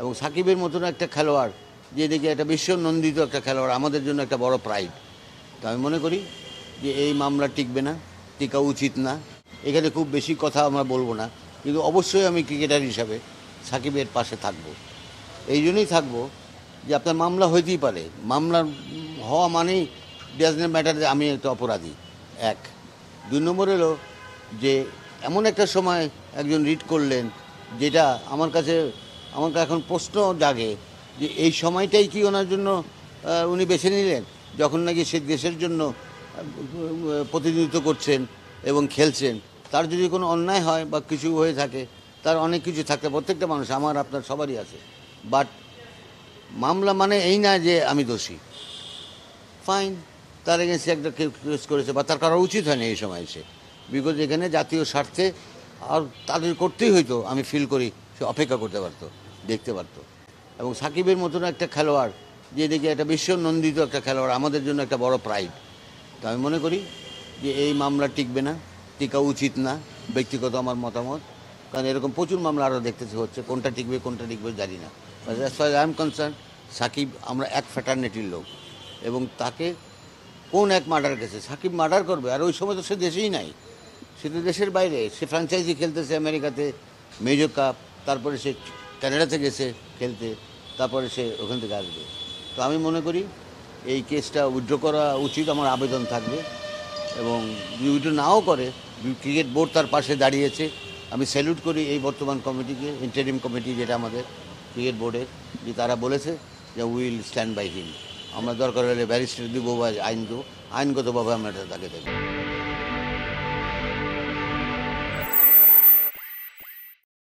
এবং সাকিবের মতন একটা খেলোয়াড় যে দেখি একটা নন্দিত একটা খেলোয়াড় আমাদের জন্য একটা বড় প্রাইড তো আমি মনে করি যে এই মামলা টিকবে না টিকা উচিত না এখানে খুব বেশি কথা আমরা বলবো না কিন্তু অবশ্যই আমি ক্রিকেটার হিসাবে সাকিবের পাশে থাকব। এই জন্যই থাকবো যে আপনার মামলা হইতেই পারে মামলা হওয়া মানেই ডাজনে ম্যাটার যে আমি একটা অপরাধী এক দুই নম্বর এলো যে এমন একটা সময় একজন রিড করলেন যেটা আমার কাছে আমার এখন প্রশ্ন জাগে যে এই সময়টাই কি ওনার জন্য উনি বেছে নিলেন যখন নাকি সে দেশের জন্য প্রতিনিধিত্ব করছেন এবং খেলছেন তার যদি কোনো অন্যায় হয় বা কিছু হয়ে থাকে তার অনেক কিছু থাকে প্রত্যেকটা মানুষ আমার আপনার সবারই আছে বাট মামলা মানে এই না যে আমি দোষী ফাইন তার এগেন্সে একটা কেস করেছে বা তার করা উচিত হয়নি এই সময় এসে বিকজ এখানে জাতীয় স্বার্থে আর তাদের করতেই হইতো আমি ফিল করি সে অপেক্ষা করতে পারতো দেখতে পারতো এবং সাকিবের মতন একটা খেলোয়াড় যে দেখি একটা বিশ্ব নন্দিত একটা খেলোয়াড় আমাদের জন্য একটা বড় প্রাইড তো আমি মনে করি যে এই মামলা টিকবে না টিকা উচিত না ব্যক্তিগত আমার মতামত কারণ এরকম প্রচুর মামলা আরও দেখতেছি হচ্ছে কোনটা টিকবে কোনটা টিকবে জানি না as far I am concern Shakib আমরা এক ফ্যাটার্নেটির লোক এবং তাকে কোন এক মার্ডার গেছে সাকিব মার্ডার করবে আর ওই সময় তো সে দেশেই নাই সে তো দেশের বাইরে সে ফ্র্যাঞ্চাইজি খেলতেছে আমেরিকাতে মেজর কাপ তারপরে সে ক্যানাডাতে গেছে খেলতে তারপরে সে ওখান থেকে আসবে তো আমি মনে করি এই কেসটা উইথড্র করা উচিত আমার আবেদন থাকবে এবং উইথড্র নাও করে ক্রিকেট বোর্ড তার পাশে দাঁড়িয়েছে আমি স্যালুট করি এই বর্তমান কমিটিকে ইন্টারিম কমিটি যেটা আমাদের ক্রিকেট বোর্ডের যে তারা বলেছে যে উইল স্ট্যান্ড বাই হিম আমরা দরকার হলে ব্যারিস্টার দিব বা আইন দেবো আইনগতভাবে আমরা তাকে দেবো